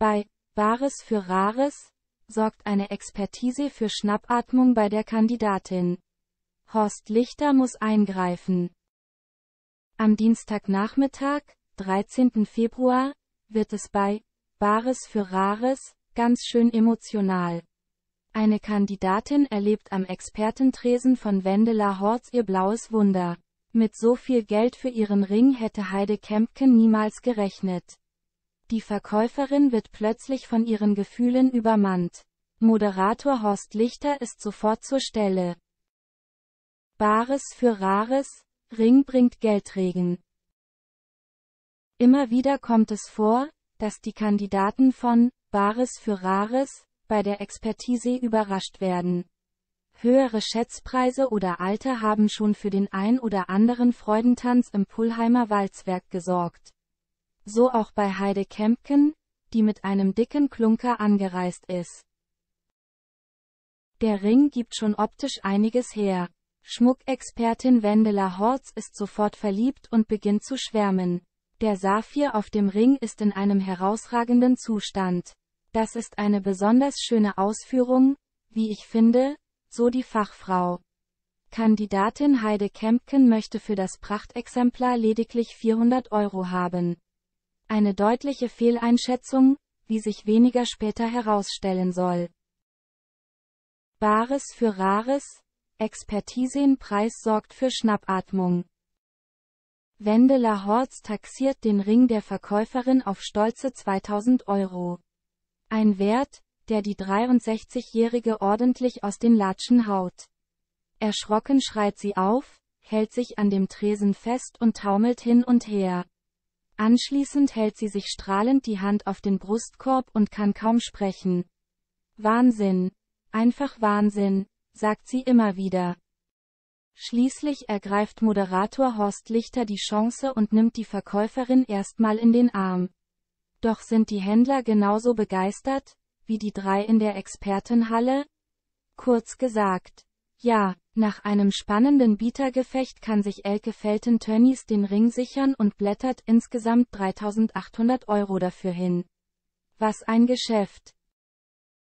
Bei Bares für Rares sorgt eine Expertise für Schnappatmung bei der Kandidatin. Horst Lichter muss eingreifen. Am Dienstagnachmittag, 13. Februar, wird es bei Bares für Rares ganz schön emotional. Eine Kandidatin erlebt am Expertentresen von Wendela Horz ihr blaues Wunder. Mit so viel Geld für ihren Ring hätte Heide Kempken niemals gerechnet. Die Verkäuferin wird plötzlich von ihren Gefühlen übermannt. Moderator Horst Lichter ist sofort zur Stelle. Bares für Rares, Ring bringt Geldregen. Immer wieder kommt es vor, dass die Kandidaten von Bares für Rares bei der Expertise überrascht werden. Höhere Schätzpreise oder Alter haben schon für den ein oder anderen Freudentanz im Pullheimer Walzwerk gesorgt so auch bei Heide Kempken, die mit einem dicken Klunker angereist ist. Der Ring gibt schon optisch einiges her. Schmuckexpertin Wendela Horz ist sofort verliebt und beginnt zu schwärmen. Der Saphir auf dem Ring ist in einem herausragenden Zustand. Das ist eine besonders schöne Ausführung, wie ich finde, so die Fachfrau. Kandidatin Heide Kempken möchte für das Prachtexemplar lediglich 400 Euro haben. Eine deutliche Fehleinschätzung, die sich weniger später herausstellen soll. Bares für Rares, Expertise in Preis sorgt für Schnappatmung. Wendela Horz taxiert den Ring der Verkäuferin auf stolze 2000 Euro. Ein Wert, der die 63-Jährige ordentlich aus den Latschen haut. Erschrocken schreit sie auf, hält sich an dem Tresen fest und taumelt hin und her. Anschließend hält sie sich strahlend die Hand auf den Brustkorb und kann kaum sprechen. Wahnsinn. Einfach Wahnsinn, sagt sie immer wieder. Schließlich ergreift Moderator Horst Lichter die Chance und nimmt die Verkäuferin erstmal in den Arm. Doch sind die Händler genauso begeistert, wie die drei in der Expertenhalle? Kurz gesagt, ja. Nach einem spannenden Bietergefecht kann sich Elke Felten Tönnies den Ring sichern und blättert insgesamt 3800 Euro dafür hin. Was ein Geschäft.